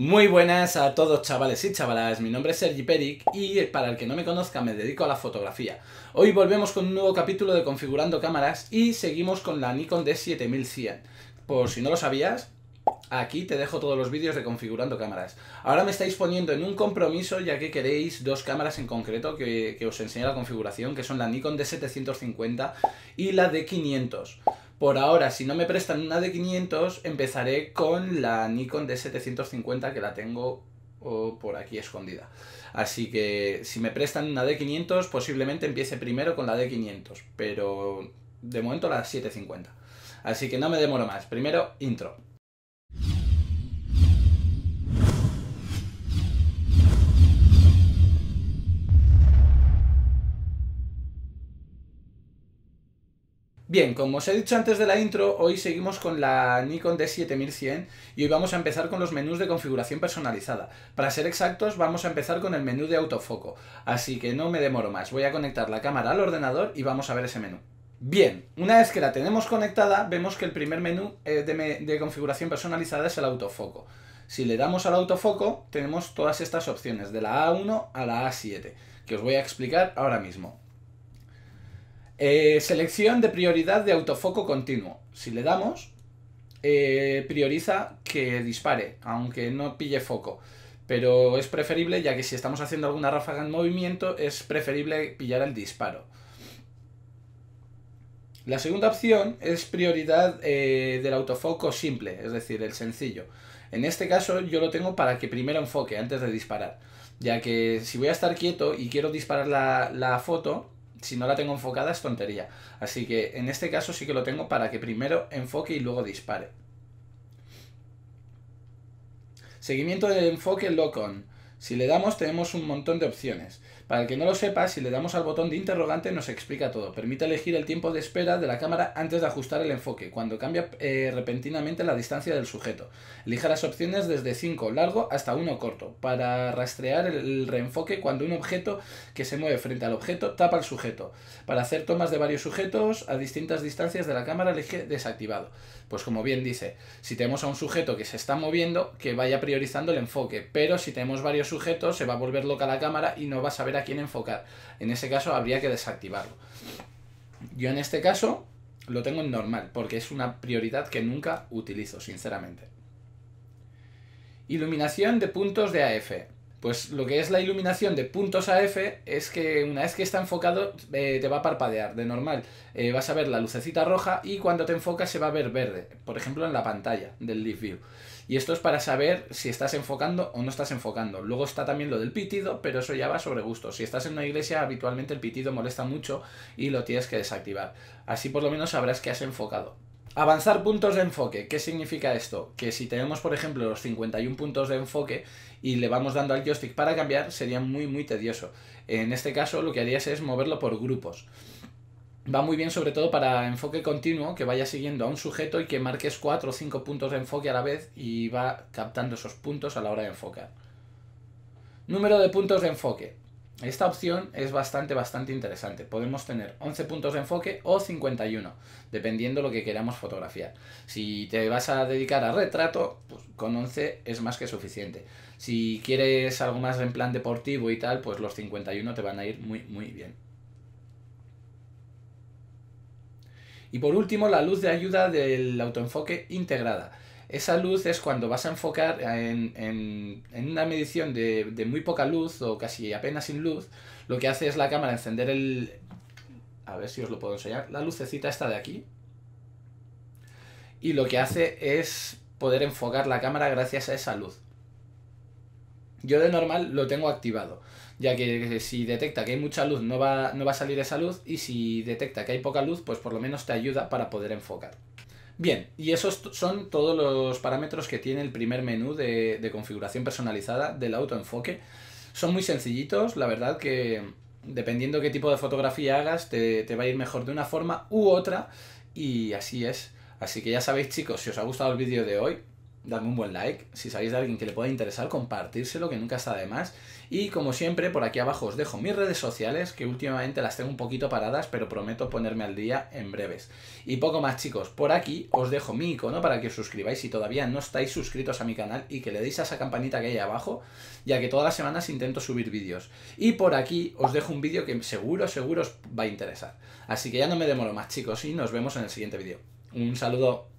Muy buenas a todos chavales y chavalas, mi nombre es Sergi Peric y para el que no me conozca me dedico a la fotografía. Hoy volvemos con un nuevo capítulo de Configurando Cámaras y seguimos con la Nikon D7100. Por si no lo sabías, aquí te dejo todos los vídeos de Configurando Cámaras. Ahora me estáis poniendo en un compromiso ya que queréis dos cámaras en concreto que, os enseñe la configuración, que son la Nikon D750 y la D500. Por ahora, si no me prestan una de 500, empezaré con la Nikon D750 que la tengo oh, por aquí escondida. Así que si me prestan una D500, posiblemente empiece primero con la D500, pero de momento la 750. Así que no me demoro más. Primero, intro. Bien, como os he dicho antes de la intro, hoy seguimos con la Nikon D7100 y hoy vamos a empezar con los menús de configuración personalizada. Para ser exactos, vamos a empezar con el menú de autofoco, así que no me demoro más, voy a conectar la cámara al ordenador y vamos a ver ese menú. Bien, una vez que la tenemos conectada, vemos que el primer menú eh, de, configuración personalizada es el autofoco. Si le damos al autofoco, tenemos todas estas opciones, de la A1 a la A7, que os voy a explicar ahora mismo. Eh, selección de prioridad de autofoco continuo. Si le damos, eh, prioriza que dispare, aunque no pille foco. Pero es preferible, ya que si estamos haciendo alguna ráfaga en movimiento, es preferible pillar el disparo. La segunda opción es prioridad eh, del autofoco simple, es decir, el sencillo. En este caso yo lo tengo para que primero enfoque antes de disparar, ya que si voy a estar quieto y quiero disparar la, la foto, si no la tengo enfocada es tontería. Así que en este caso sí que lo tengo para que primero enfoque y luego dispare. Seguimiento de enfoque lock-on. Si le damos tenemos un montón de opciones. Para el que no lo sepa, si le damos al botón de interrogante nos explica todo. Permite elegir el tiempo de espera de la cámara antes de ajustar el enfoque, cuando cambia eh, repentinamente la distancia del sujeto. Elija las opciones desde 5 largo hasta 1 corto, para rastrear el reenfoque cuando un objeto que se mueve frente al objeto tapa al sujeto. Para hacer tomas de varios sujetos a distintas distancias de la cámara elige desactivado. Pues como bien dice, si tenemos a un sujeto que se está moviendo, que vaya priorizando el enfoque, pero si tenemos varios sujetos, se va a volver loca la cámara y no va a saber a quién enfocar. En ese caso habría que desactivarlo. Yo en este caso lo tengo en normal, porque es una prioridad que nunca utilizo, sinceramente. Iluminación de puntos de AF. Pues lo que es la iluminación de puntos AF es que una vez que está enfocado eh, te va a parpadear. De normal eh, vas a ver la lucecita roja y cuando te enfocas se va a ver verde, por ejemplo en la pantalla del Leaf View. Y esto es para saber si estás enfocando o no estás enfocando. Luego está también lo del pitido, pero eso ya va sobre gusto. Si estás en una iglesia, habitualmente el pitido molesta mucho y lo tienes que desactivar. Así por lo menos sabrás que has enfocado. Avanzar puntos de enfoque. ¿Qué significa esto? Que si tenemos, por ejemplo, los 51 puntos de enfoque y le vamos dando al joystick para cambiar, sería muy, muy tedioso. En este caso, lo que harías es moverlo por grupos. Va muy bien sobre todo para enfoque continuo, que vaya siguiendo a un sujeto y que marques 4 o 5 puntos de enfoque a la vez y va captando esos puntos a la hora de enfocar. Número de puntos de enfoque. Esta opción es bastante, bastante interesante. Podemos tener 11 puntos de enfoque o 51, dependiendo lo que queramos fotografiar. Si te vas a dedicar a retrato, pues con 11 es más que suficiente. Si quieres algo más en plan deportivo y tal, pues los 51 te van a ir muy, muy bien. Y por último, la luz de ayuda del autoenfoque integrada. Esa luz es cuando vas a enfocar en, una medición de, muy poca luz o casi apenas sin luz, lo que hace es la cámara encender el... A ver si os lo puedo enseñar. La lucecita está de aquí. Y lo que hace es poder enfocar la cámara gracias a esa luz. Yo de normal lo tengo activado, ya que si detecta que hay mucha luz no va a salir esa luz y si detecta que hay poca luz, pues por lo menos te ayuda para poder enfocar. Bien, y esos son todos los parámetros que tiene el primer menú de, configuración personalizada del autoenfoque. Son muy sencillitos, la verdad que dependiendo qué tipo de fotografía hagas, te va a ir mejor de una forma u otra y así es. Así que ya sabéis chicos, si os ha gustado el vídeo de hoy, Dadme un buen like. Si sabéis de alguien que le pueda interesar, compartírselo, que nunca está de más. Y como siempre, por aquí abajo os dejo mis redes sociales, que últimamente las tengo un poquito paradas, pero prometo ponerme al día en breves. Y poco más, chicos. Por aquí os dejo mi icono para que os suscribáis si todavía no estáis suscritos a mi canal y que le deis a esa campanita que hay abajo, ya que todas las semanas intento subir vídeos. Y por aquí os dejo un vídeo que seguro, seguro os va a interesar. Así que ya no me demoro más, chicos, y nos vemos en el siguiente vídeo. Un saludo.